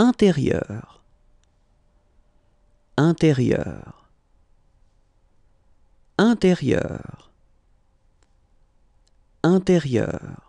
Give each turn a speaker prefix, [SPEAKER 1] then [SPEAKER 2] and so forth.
[SPEAKER 1] intérieur, intérieur, intérieur, intérieur.